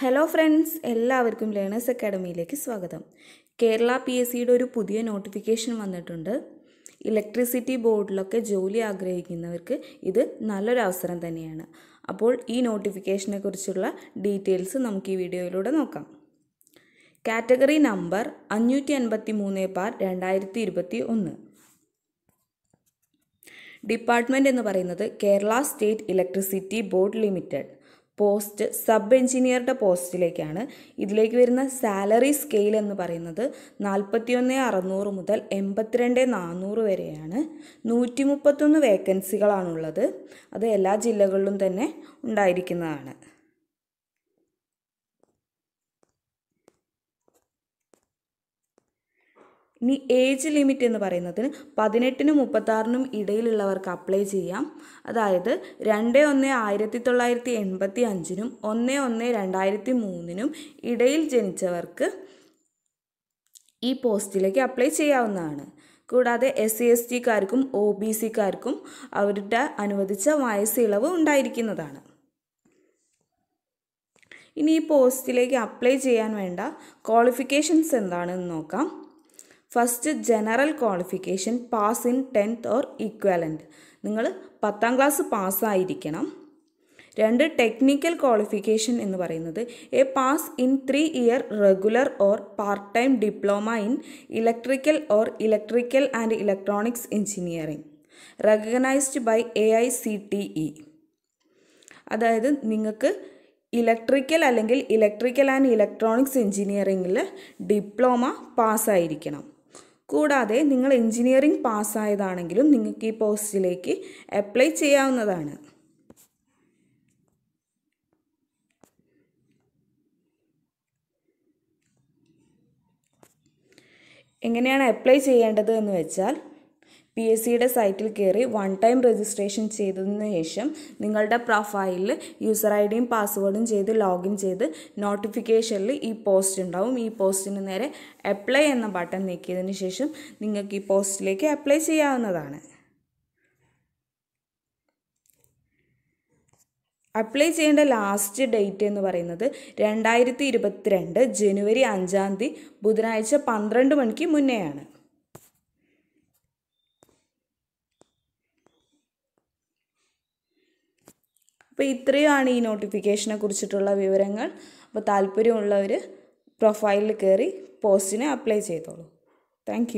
hello friends എല്ലാവർക്കും learners അക്കാഡമിയിലേക്ക് സ്വാഗതം കേരള പി എസ് സിയുടെ ഒരു പുതിയ നോട്ടിഫിക്കേഷൻ വന്നിട്ടുണ്ട് ഇലക്ട്രിസിറ്റി ബോർഡിലൊക്കെ ജോലി ആഗ്രഹിക്കുന്നവർക്ക് ഇത് നല്ലൊരു അവസരം തന്നെയാണ് അപ്പോൾ ഈ നോട്ടിഫിക്കേഷനെ കുറിച്ചുള്ള ഡീറ്റെയിൽസ് നമുക്ക് ഈ വീഡിയോയിലൂടെ നോക്കാം കാറ്റഗറി നമ്പർ അഞ്ഞൂറ്റി അൻപത്തി മൂന്ന് പാർ രണ്ടായിരത്തി ഇരുപത്തി ഒന്ന് ഡിപ്പാർട്ട്മെൻറ്റ് എന്ന് പറയുന്നത് Kerala state electricity board limited post sub എഞ്ചിനീയറുടെ പോസ്റ്റിലേക്കാണ് ഇതിലേക്ക് വരുന്ന സാലറി സ്കെയിൽ എന്ന് പറയുന്നത് നാൽപ്പത്തിയൊന്ന് അറുന്നൂറ് മുതൽ എൺപത്തിരണ്ട് നാനൂറ് വരെയാണ് നൂറ്റി മുപ്പത്തൊന്ന് വേക്കൻസികളാണുള്ളത് അത് എല്ലാ ജില്ലകളിലും തന്നെ ഉണ്ടായിരിക്കുന്നതാണ് ഇനി ഏജ് ലിമിറ്റ് എന്ന് പറയുന്നതിന് പതിനെട്ടിനും മുപ്പത്താറിനും ഇടയിലുള്ളവർക്ക് അപ്ലൈ ചെയ്യാം അതായത് രണ്ട് ഒന്ന് ആയിരത്തി തൊള്ളായിരത്തി എൺപത്തി അഞ്ചിനും ഒന്ന് ഒന്ന് രണ്ടായിരത്തി മൂന്നിനും ഇടയിൽ ജനിച്ചവർക്ക് ഈ പോസ്റ്റിലേക്ക് അപ്ലൈ ചെയ്യാവുന്നതാണ് കൂടാതെ എസ് സി എസ് ടിക്കാർക്കും ഒ ബി സിക്കാർക്കും അവരുടെ അനുവദിച്ച വയസ്സ് ഇളവ് ഉണ്ടായിരിക്കുന്നതാണ് ഇനി ഈ പോസ്റ്റിലേക്ക് അപ്ലൈ ചെയ്യാൻ വേണ്ട ക്വാളിഫിക്കേഷൻസ് എന്താണെന്ന് നോക്കാം first general qualification pass in tenth or equivalent നിങ്ങൾ പത്താം ക്ലാസ് പാസ്സായിരിക്കണം രണ്ട് ടെക്നിക്കൽ ക്വാളിഫിക്കേഷൻ എന്ന് പറയുന്നത് A pass in three year regular or part time diploma in electrical or electrical and electronics engineering recognised by A I C T E അതായത് നിങ്ങൾക്ക് electrical അല്ലെങ്കിൽ electrical and electronics എഞ്ചിനീയറിംഗിൽ diploma പാസ്സായിരിക്കണം കൂടാതെ നിങ്ങൾ engineering പാസ്സായതാണെങ്കിലും നിങ്ങൾക്ക് ഈ പോസ്റ്റിലേക്ക് അപ്ലൈ ചെയ്യാവുന്നതാണ് എങ്ങനെയാണ് അപ്ലൈ ചെയ്യേണ്ടത് എന്ന് വെച്ചാൽ പി എസ് സിയുടെ സൈറ്റിൽ കയറി വൺ ടൈം രജിസ്ട്രേഷൻ ചെയ്തതിന് ശേഷം നിങ്ങളുടെ പ്രൊഫൈലിൽ യൂസർ ഐ ഡിയും പാസ്വേഡും ചെയ്ത് ലോഗിൻ ചെയ്ത് നോട്ടിഫിക്കേഷനിൽ ഈ പോസ്റ്റ് ഉണ്ടാവും ഈ പോസ്റ്റിന് നേരെ അപ്ലൈ എന്ന ബട്ടൺ നീക്കിയതിന് ശേഷം നിങ്ങൾക്ക് ഈ പോസ്റ്റിലേക്ക് അപ്ലൈ ചെയ്യാവുന്നതാണ് അപ്ലൈ ചെയ്യേണ്ട ലാസ്റ്റ് ഡേറ്റ് എന്ന് പറയുന്നത് രണ്ടായിരത്തി ഇരുപത്തിരണ്ട് ജനുവരി അഞ്ചാം തീയതി ബുധനാഴ്ച പന്ത്രണ്ട് മണിക്ക് മുന്നെയാണ് അപ്പോൾ ഇത്രയുമാണ് ഈ നോട്ടിഫിക്കേഷനെ കുറിച്ചിട്ടുള്ള വിവരങ്ങൾ അപ്പോൾ താല്പര്യമുള്ളവർ പ്രൊഫൈലിൽ കയറി പോസ്റ്റിന് അപ്ലൈ ചെയ്തോളൂ താങ്ക്